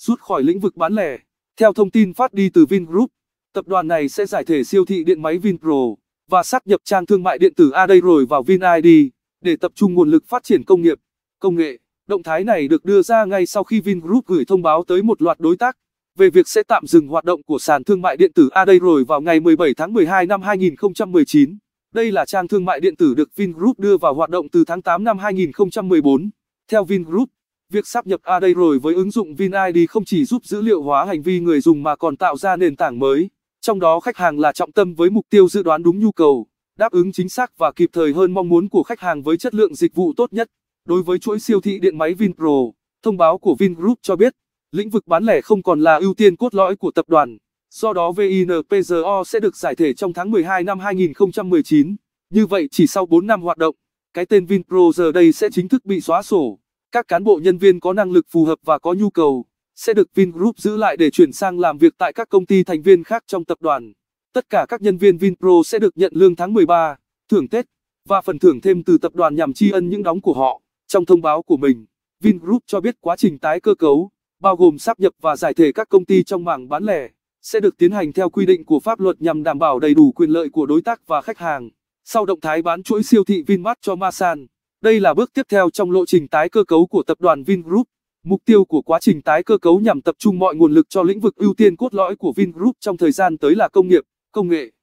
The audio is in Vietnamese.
rút khỏi lĩnh vực bán lẻ. Theo thông tin phát đi từ Vingroup, tập đoàn này sẽ giải thể siêu thị điện máy Vinpro và sát nhập trang thương mại điện tử Aday rồi vào VinID để tập trung nguồn lực phát triển công nghiệp, công nghệ. Động thái này được đưa ra ngay sau khi Vingroup gửi thông báo tới một loạt đối tác về việc sẽ tạm dừng hoạt động của sàn thương mại điện tử Aday rồi vào ngày 17 tháng 12 năm 2019. Đây là trang thương mại điện tử được Vingroup đưa vào hoạt động từ tháng 8 năm 2014. Theo Vingroup, Việc sắp nhập A đây rồi với ứng dụng VinID không chỉ giúp dữ liệu hóa hành vi người dùng mà còn tạo ra nền tảng mới, trong đó khách hàng là trọng tâm với mục tiêu dự đoán đúng nhu cầu, đáp ứng chính xác và kịp thời hơn mong muốn của khách hàng với chất lượng dịch vụ tốt nhất. Đối với chuỗi siêu thị điện máy VinPro, thông báo của Vingroup cho biết, lĩnh vực bán lẻ không còn là ưu tiên cốt lõi của tập đoàn, do đó VINPRO sẽ được giải thể trong tháng 12 năm 2019. Như vậy chỉ sau 4 năm hoạt động, cái tên VinPro giờ đây sẽ chính thức bị xóa sổ. Các cán bộ nhân viên có năng lực phù hợp và có nhu cầu sẽ được Vingroup giữ lại để chuyển sang làm việc tại các công ty thành viên khác trong tập đoàn. Tất cả các nhân viên Vinpro sẽ được nhận lương tháng 13, thưởng Tết và phần thưởng thêm từ tập đoàn nhằm tri ân những đóng của họ. Trong thông báo của mình, Vingroup cho biết quá trình tái cơ cấu, bao gồm sáp nhập và giải thể các công ty trong mảng bán lẻ, sẽ được tiến hành theo quy định của pháp luật nhằm đảm bảo đầy đủ quyền lợi của đối tác và khách hàng. Sau động thái bán chuỗi siêu thị Vinmart cho Masan, đây là bước tiếp theo trong lộ trình tái cơ cấu của tập đoàn Vingroup. Mục tiêu của quá trình tái cơ cấu nhằm tập trung mọi nguồn lực cho lĩnh vực ưu tiên cốt lõi của Vingroup trong thời gian tới là công nghiệp, công nghệ,